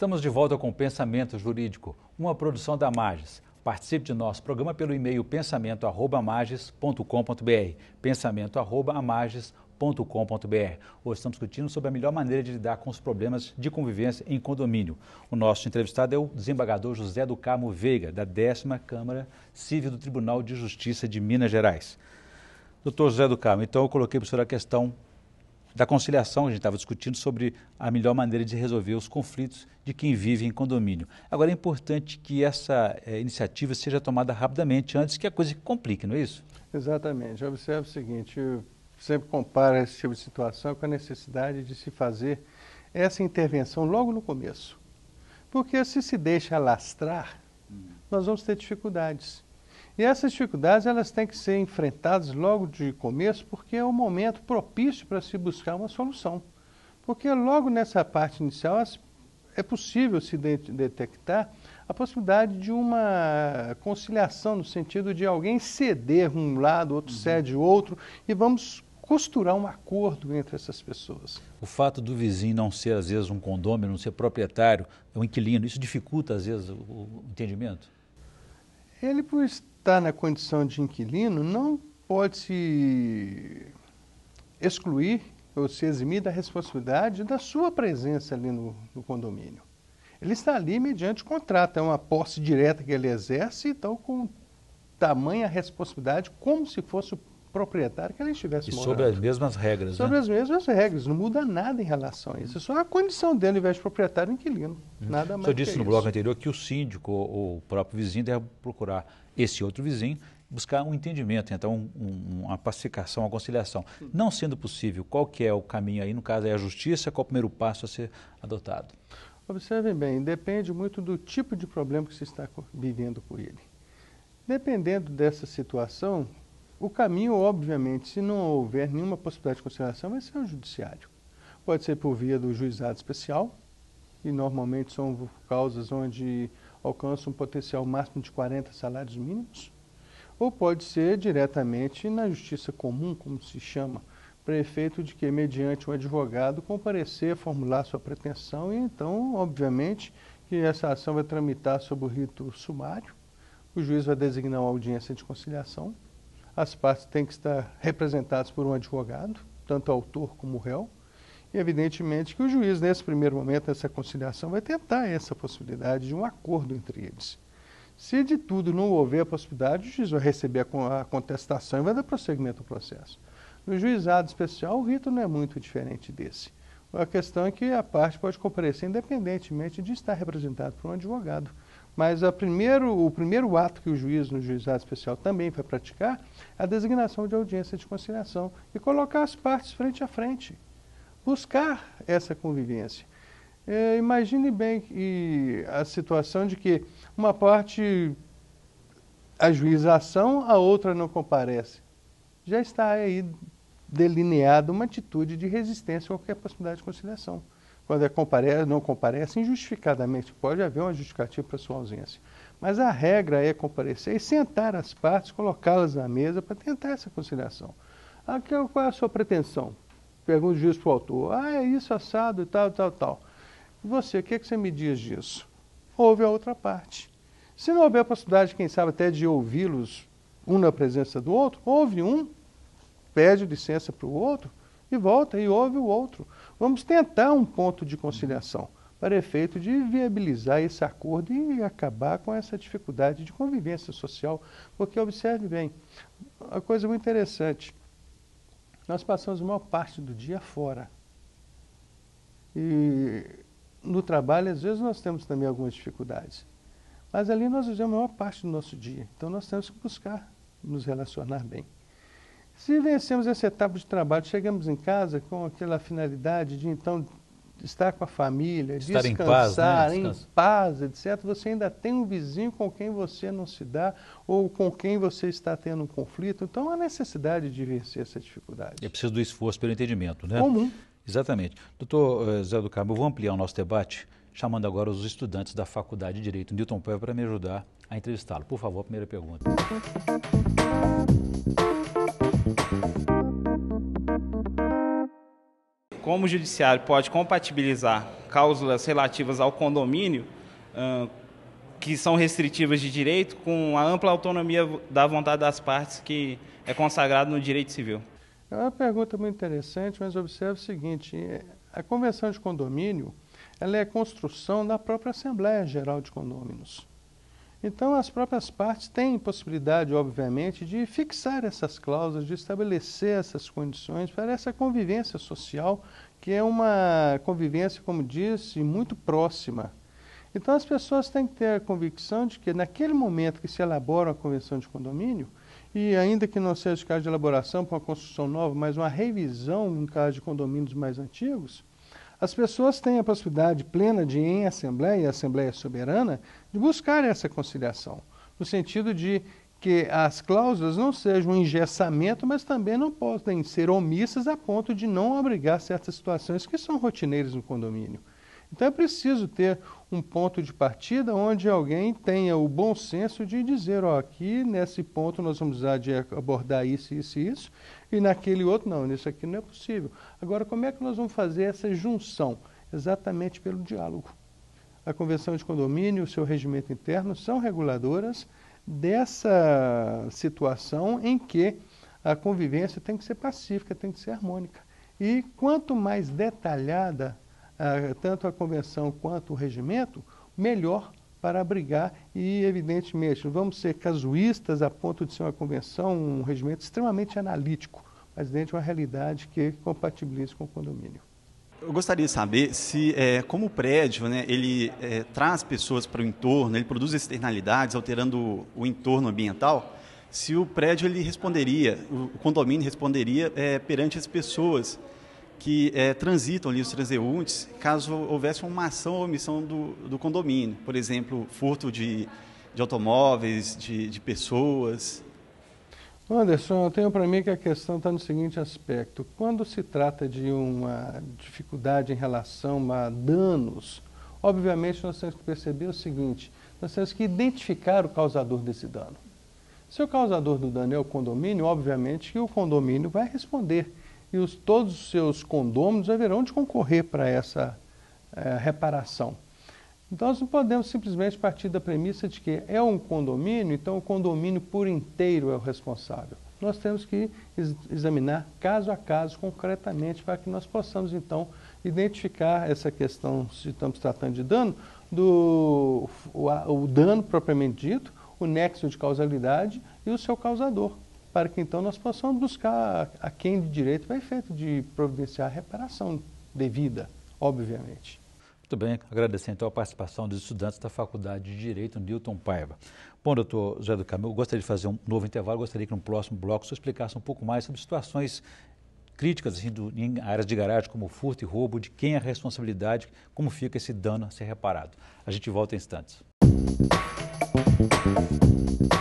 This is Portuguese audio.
Estamos de volta com Pensamento Jurídico, uma produção da Magis. Participe de nosso programa pelo e-mail pensamento@magis.com.br, pensamento@magis.com.br. Hoje estamos discutindo sobre a melhor maneira de lidar com os problemas de convivência em condomínio. O nosso entrevistado é o desembargador José do Carmo Veiga, da 10 Câmara Civil do Tribunal de Justiça de Minas Gerais. Doutor José do Carmo, então eu coloquei para o senhor a questão da conciliação, a gente estava discutindo sobre a melhor maneira de resolver os conflitos de quem vive em condomínio. Agora, é importante que essa é, iniciativa seja tomada rapidamente, antes que a coisa complique, não é isso? Exatamente. Observe o seguinte, eu sempre comparo esse tipo de situação com a necessidade de se fazer essa intervenção logo no começo. Porque se se deixa alastrar, nós vamos ter dificuldades. E essas dificuldades elas têm que ser enfrentadas logo de começo, porque é o momento propício para se buscar uma solução. Porque logo nessa parte inicial é possível se de detectar a possibilidade de uma conciliação, no sentido de alguém ceder um lado, outro uhum. cede outro, e vamos costurar um acordo entre essas pessoas. O fato do vizinho não ser, às vezes, um condômino, não ser proprietário, é um inquilino, isso dificulta, às vezes, o, o entendimento? Ele, por está na condição de inquilino não pode se excluir ou se eximir da responsabilidade da sua presença ali no, no condomínio. Ele está ali mediante contrato, é uma posse direta que ele exerce, então com tamanha responsabilidade, como se fosse o proprietário que ele estivesse e morando. sobre as mesmas regras, Sobre né? as mesmas regras, não muda nada em relação a isso. É só a condição dele, ao invés de proprietário, inquilino, uhum. nada mais O senhor disse no isso. bloco anterior que o síndico ou o próprio vizinho deve procurar esse outro vizinho buscar um entendimento, então um, uma pacificação, uma conciliação. Não sendo possível, qual que é o caminho aí? No caso é a justiça, qual é o primeiro passo a ser adotado? Observem bem, depende muito do tipo de problema que se está vivendo com ele. Dependendo dessa situação, o caminho, obviamente, se não houver nenhuma possibilidade de conciliação, vai ser o judiciário. Pode ser por via do juizado especial, e normalmente são causas onde alcança um potencial máximo de 40 salários mínimos, ou pode ser diretamente na justiça comum, como se chama, para efeito de que, mediante um advogado, comparecer, formular sua pretensão e então, obviamente, que essa ação vai tramitar sob o rito sumário, o juiz vai designar uma audiência de conciliação, as partes têm que estar representadas por um advogado, tanto autor como réu, e evidentemente que o juiz, nesse primeiro momento, nessa conciliação, vai tentar essa possibilidade de um acordo entre eles. Se de tudo não houver a possibilidade, o juiz vai receber a contestação e vai dar prosseguimento ao processo. No juizado especial, o rito não é muito diferente desse. A questão é que a parte pode comparecer independentemente de estar representado por um advogado. Mas primeiro, o primeiro ato que o juiz no juizado especial também vai praticar é a designação de audiência de conciliação e colocar as partes frente a frente buscar essa convivência. É, imagine bem a situação de que uma parte ajuiza a ação, a outra não comparece. Já está aí delineada uma atitude de resistência a qualquer possibilidade de conciliação. Quando é comparece, não comparece, injustificadamente, pode haver uma justificativa para sua ausência. Mas a regra é comparecer e sentar as partes, colocá-las na mesa para tentar essa conciliação. Aqui, qual é a sua pretensão? pergunta o juiz para o autor, ah, é isso assado e tal, tal, tal. E você, o que, é que você me diz disso? Houve a outra parte. Se não houver a possibilidade, quem sabe, até de ouvi-los um na presença do outro, ouve um, pede licença para o outro e volta e ouve o outro. Vamos tentar um ponto de conciliação para efeito de viabilizar esse acordo e acabar com essa dificuldade de convivência social, porque observe bem, uma coisa é muito interessante, nós passamos a maior parte do dia fora. E no trabalho, às vezes, nós temos também algumas dificuldades. Mas ali nós usamos a maior parte do nosso dia. Então nós temos que buscar nos relacionar bem. Se vencemos essa etapa de trabalho, chegamos em casa com aquela finalidade de então estar com a família, estar descansar, em paz, né? em paz, etc., você ainda tem um vizinho com quem você não se dá ou com quem você está tendo um conflito. Então, há necessidade de vencer essa dificuldade. É preciso do esforço pelo entendimento, né? Comum. Exatamente. Doutor eh, Zé do Carmo, eu vou ampliar o nosso debate chamando agora os estudantes da Faculdade de Direito Newton Paiva para me ajudar a entrevistá-lo. Por favor, primeira pergunta. como o judiciário pode compatibilizar cláusulas relativas ao condomínio, que são restritivas de direito, com a ampla autonomia da vontade das partes que é consagrado no direito civil. É uma pergunta muito interessante, mas observe o seguinte: é, a convenção de condomínio ela é construção da própria Assembleia Geral de Condôminos. Então, as próprias partes têm possibilidade, obviamente, de fixar essas cláusulas, de estabelecer essas condições para essa convivência social, que é uma convivência, como disse, muito próxima. Então, as pessoas têm que ter a convicção de que, naquele momento que se elabora a convenção de condomínio, e ainda que não seja o caso de elaboração para uma construção nova, mas uma revisão em caso de condomínios mais antigos, as pessoas têm a possibilidade plena de, em assembleia, e assembleia soberana, de buscar essa conciliação, no sentido de que as cláusulas não sejam um engessamento, mas também não podem ser omissas a ponto de não abrigar certas situações que são rotineiras no condomínio. Então é preciso ter um ponto de partida onde alguém tenha o bom senso de dizer, ó, aqui nesse ponto nós vamos abordar isso, isso e isso, e naquele outro, não, nisso aqui não é possível. Agora, como é que nós vamos fazer essa junção? Exatamente pelo diálogo. A Convenção de Condomínio e o seu regimento interno são reguladoras dessa situação em que a convivência tem que ser pacífica, tem que ser harmônica. E quanto mais detalhada a, tanto a convenção quanto o regimento, melhor para abrigar e, evidentemente, vamos ser casuístas a ponto de ser uma convenção, um regimento extremamente analítico, mas dentro de uma realidade que compatibilize com o condomínio. Eu gostaria de saber se, é, como o prédio, né, ele é, traz pessoas para o entorno, ele produz externalidades, alterando o, o entorno ambiental, se o prédio ele responderia, o, o condomínio responderia é, perante as pessoas que é, transitam ali os transeuntes caso houvesse uma ação ou omissão do, do condomínio, por exemplo, furto de, de automóveis, de, de pessoas. Anderson, eu tenho para mim que a questão está no seguinte aspecto: quando se trata de uma dificuldade em relação a danos, obviamente nós temos que perceber o seguinte: nós temos que identificar o causador desse dano. Se o causador do dano é o condomínio, obviamente que o condomínio vai responder e os, todos os seus condôminos haverão de concorrer para essa é, reparação. Então, nós não podemos simplesmente partir da premissa de que é um condomínio, então o condomínio por inteiro é o responsável. Nós temos que examinar caso a caso, concretamente, para que nós possamos, então, identificar essa questão, se estamos tratando de dano, do o, o dano propriamente dito, o nexo de causalidade e o seu causador para que então nós possamos buscar a quem de direito vai efeito de providenciar a reparação devida, obviamente. Muito bem, agradecendo então a participação dos estudantes da Faculdade de Direito Newton Paiva. Bom, doutor José do Camilo, gostaria de fazer um novo intervalo, gostaria que no próximo bloco você explicasse um pouco mais sobre situações críticas assim, do, em áreas de garagem, como furto e roubo, de quem é a responsabilidade, como fica esse dano a ser reparado. A gente volta em instantes. Música